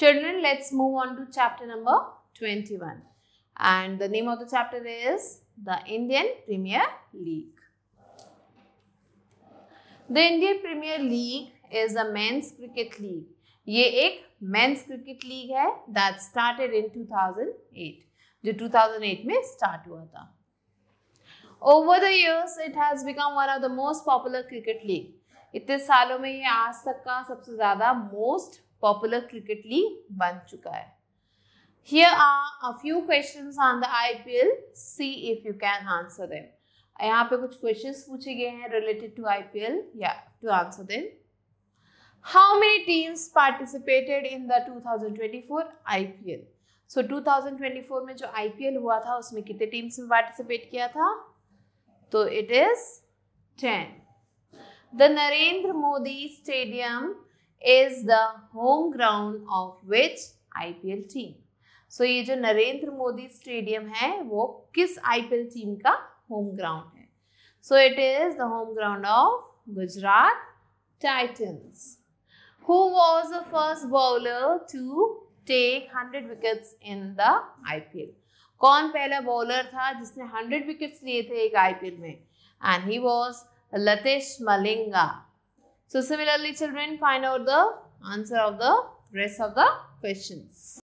Children, let's move on to chapter number 21. And the name of the chapter is the Indian Premier League. The Indian Premier League is a men's cricket league. Ye ek men's cricket league hai that started in 2008. Jo 2008 mein start over the years, it has become one of the most popular cricket leagues. Itte saalo mein ye aaj tak ka sabse most popular cricket league बन चुका है here are a few question on the I P L see if you can answer them यहाँ पे कुछ question पूछे गए हैं related to I P L या to answer them how many teams participated in the two thousand twenty four I P L so two thousand twenty four में जो आई P L हुआ था उसमें कितने टीम्स ने पार्टिसिपेट किया था तो it is ten the Narendra Modi stadium is the home ground of which IPL team so ये जो नरेंद्र मोदी स्टेडियम है वो किस आईपीएल टीम का होम ग्राउंड है so it is the home ground of Gujarat Titans who was the first bowler to take hundred wickets in the IPL कौन पहला bowler था जिसने हंड्रेड विकेट्स लिए थे एक आईपीएल में एंड ही वॉज लतेश Malinga So similarly children find out the answer of the rest of the questions.